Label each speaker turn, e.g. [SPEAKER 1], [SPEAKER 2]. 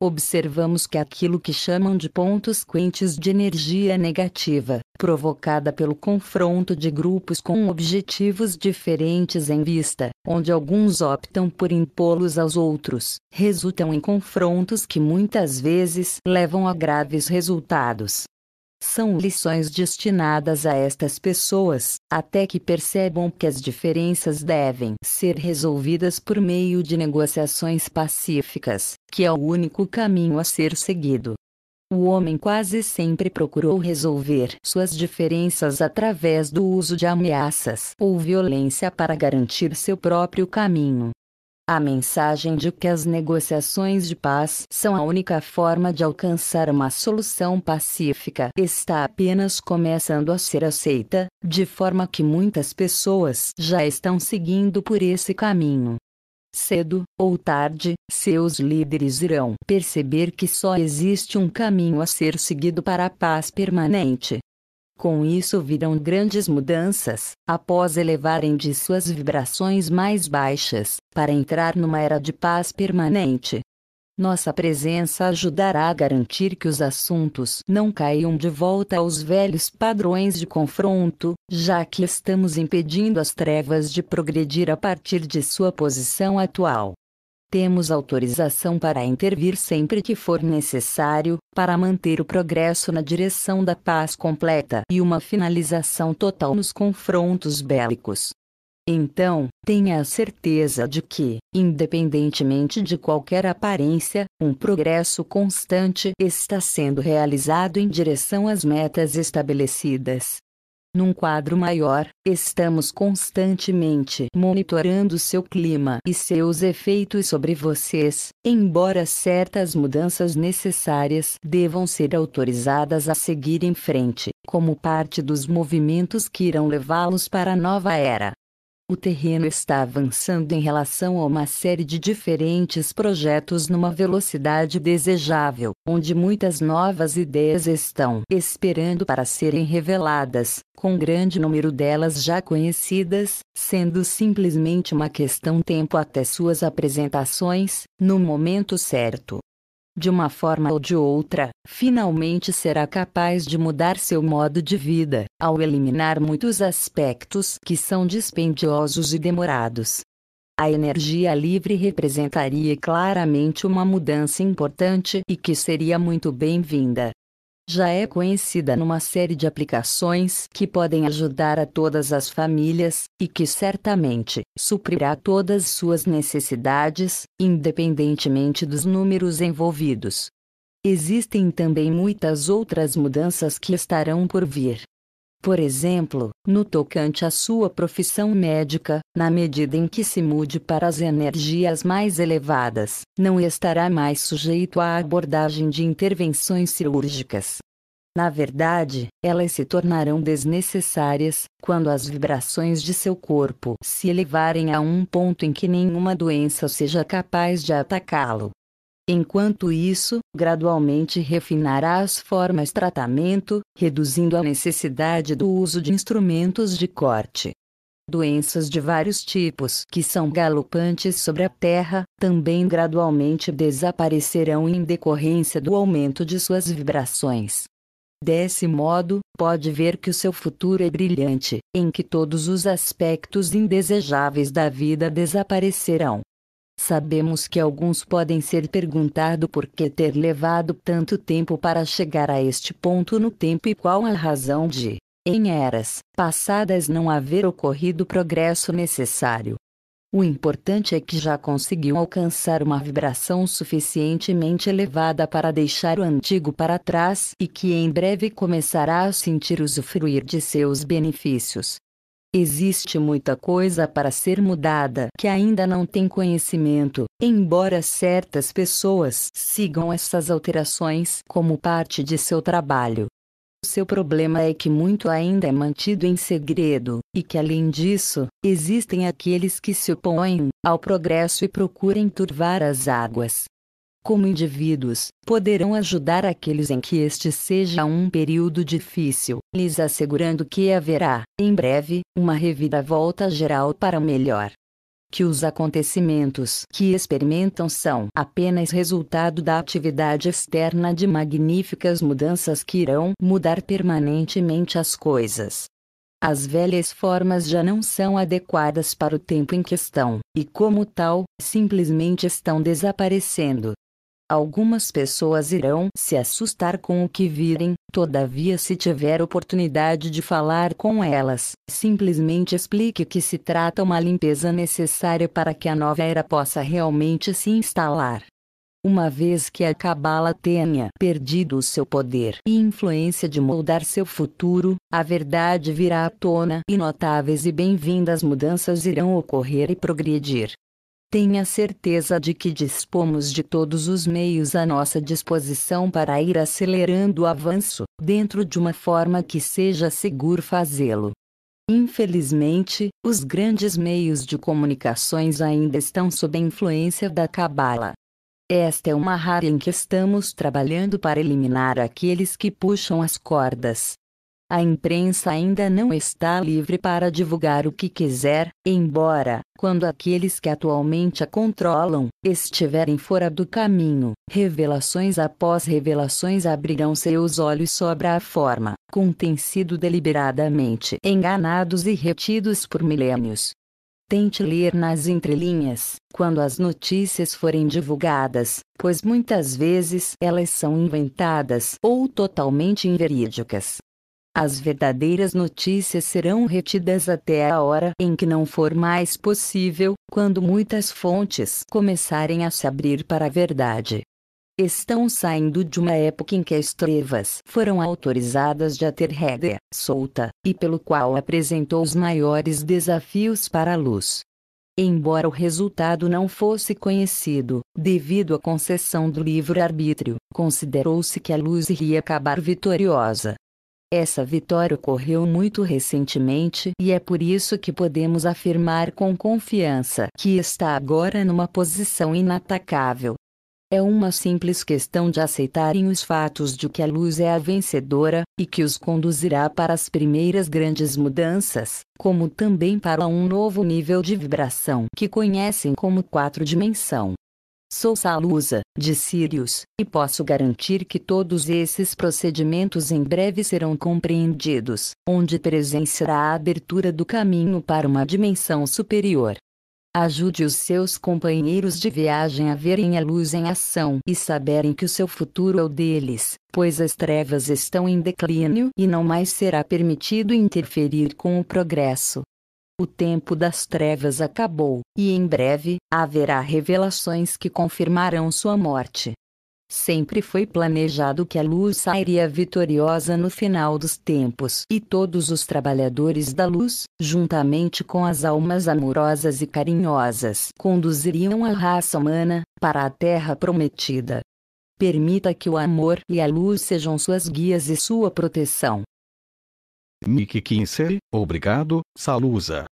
[SPEAKER 1] observamos que aquilo que chamam de pontos quentes de energia negativa, provocada pelo confronto de grupos com objetivos diferentes em vista, onde alguns optam por impô-los aos outros, resultam em confrontos que muitas vezes levam a graves resultados são lições destinadas a estas pessoas, até que percebam que as diferenças devem ser resolvidas por meio de negociações pacíficas, que é o único caminho a ser seguido. O homem quase sempre procurou resolver suas diferenças através do uso de ameaças ou violência para garantir seu próprio caminho a mensagem de que as negociações de paz são a única forma de alcançar uma solução pacífica está apenas começando a ser aceita, de forma que muitas pessoas já estão seguindo por esse caminho. Cedo ou tarde, seus líderes irão perceber que só existe um caminho a ser seguido para a paz permanente, com isso viram grandes mudanças, após elevarem de suas vibrações mais baixas, para entrar numa era de paz permanente. Nossa presença ajudará a garantir que os assuntos não caiam de volta aos velhos padrões de confronto, já que estamos impedindo as trevas de progredir a partir de sua posição atual. Temos autorização para intervir sempre que for necessário, para manter o progresso na direção da paz completa e uma finalização total nos confrontos bélicos. Então, tenha a certeza de que, independentemente de qualquer aparência, um progresso constante está sendo realizado em direção às metas estabelecidas. Num quadro maior, estamos constantemente monitorando seu clima e seus efeitos sobre vocês, embora certas mudanças necessárias devam ser autorizadas a seguir em frente, como parte dos movimentos que irão levá-los para a nova era. O terreno está avançando em relação a uma série de diferentes projetos numa velocidade desejável, onde muitas novas ideias estão esperando para serem reveladas, com grande número delas já conhecidas, sendo simplesmente uma questão tempo até suas apresentações, no momento certo de uma forma ou de outra, finalmente será capaz de mudar seu modo de vida, ao eliminar muitos aspectos que são dispendiosos e demorados. A energia livre representaria claramente uma mudança importante e que seria muito bem-vinda já é conhecida numa série de aplicações que podem ajudar a todas as famílias, e que certamente suprirá todas suas necessidades, independentemente dos números envolvidos. Existem também muitas outras mudanças que estarão por vir, por exemplo, no tocante à sua profissão médica, na medida em que se mude para as energias mais elevadas, não estará mais sujeito à abordagem de intervenções cirúrgicas. Na verdade, elas se tornarão desnecessárias quando as vibrações de seu corpo se elevarem a um ponto em que nenhuma doença seja capaz de atacá-lo. Enquanto isso, gradualmente refinará as formas tratamento, reduzindo a necessidade do uso de instrumentos de corte. Doenças de vários tipos que são galopantes sobre a Terra também gradualmente desaparecerão em decorrência do aumento de suas vibrações. Desse modo, pode ver que o seu futuro é brilhante, em que todos os aspectos indesejáveis da vida desaparecerão. Sabemos que alguns podem ser perguntado por que ter levado tanto tempo para chegar a este ponto no tempo e qual a razão de, em eras passadas, não haver ocorrido o progresso necessário. O importante é que já conseguiu alcançar uma vibração suficientemente elevada para deixar o antigo para trás e que em breve começará a sentir usufruir de seus benefícios. Existe muita coisa para ser mudada que ainda não tem conhecimento, embora certas pessoas sigam essas alterações como parte de seu trabalho. Seu problema é que muito ainda é mantido em segredo, e que além disso, existem aqueles que se opõem ao progresso e procuram turvar as águas, como indivíduos, poderão ajudar aqueles em que este seja um período difícil, lhes assegurando que haverá, em breve, uma reviravolta geral para melhor. Que os acontecimentos que experimentam são apenas resultado da atividade externa de magníficas mudanças que irão mudar permanentemente as coisas. As velhas formas já não são adequadas para o tempo em questão, e como tal, simplesmente estão desaparecendo, Algumas pessoas irão se assustar com o que virem, todavia, se tiver oportunidade de falar com elas, simplesmente explique que se trata uma limpeza necessária para que a nova era possa realmente se instalar. Uma vez que a cabala tenha perdido o seu poder e influência de moldar seu futuro, a verdade virá à tona e notáveis e bem-vindas mudanças irão ocorrer e progredir. Tenha certeza de que dispomos de todos os meios à nossa disposição para ir acelerando o avanço, dentro de uma forma que seja seguro fazê-lo. Infelizmente, os grandes meios de comunicações ainda estão sob a influência da cabala. Esta é uma área em que estamos trabalhando para eliminar aqueles que puxam as cordas, a imprensa ainda não está livre para divulgar o que quiser, embora, quando aqueles que atualmente a controlam estiverem fora do caminho, revelações após revelações abrirão seus olhos sobre a forma com têm sido deliberadamente enganados e retidos por milênios. Tente ler nas entrelinhas, quando as notícias forem divulgadas, pois muitas vezes elas são inventadas ou totalmente inverídicas. As verdadeiras notícias serão retidas até a hora em que não for mais possível, quando muitas fontes começarem a se abrir para a verdade. Estão saindo de uma época em que as trevas foram autorizadas de a ter rédea solta, e pelo qual apresentou os maiores desafios para a luz. Embora o resultado não fosse conhecido, devido à concessão do livre-arbítrio, considerou-se que a luz iria acabar vitoriosa, essa vitória ocorreu muito recentemente e é por isso que podemos afirmar com confiança que está agora numa posição inatacável. É uma simples questão de aceitarem os fatos de que a luz é a vencedora, e que os conduzirá para as primeiras grandes mudanças, como também para um novo nível de vibração que conhecem como quatro dimensão. Sou Salusa, de Sirius, e posso garantir que todos esses procedimentos em breve serão compreendidos, onde presenciará a abertura do caminho para uma dimensão superior. Ajude os seus companheiros de viagem a verem a luz em ação e saberem que o seu futuro é o deles, pois as trevas estão em declínio e não mais será permitido interferir com o progresso, o tempo das trevas acabou, e em breve haverá revelações que confirmarão sua morte. Sempre foi planejado que a luz sairia vitoriosa no final dos tempos, e todos os trabalhadores da luz, juntamente com as almas amorosas e carinhosas, conduziriam a raça humana para a terra prometida. Permita que o amor e a luz sejam suas guias e sua proteção. Mickey Kinsey, obrigado, Salusa.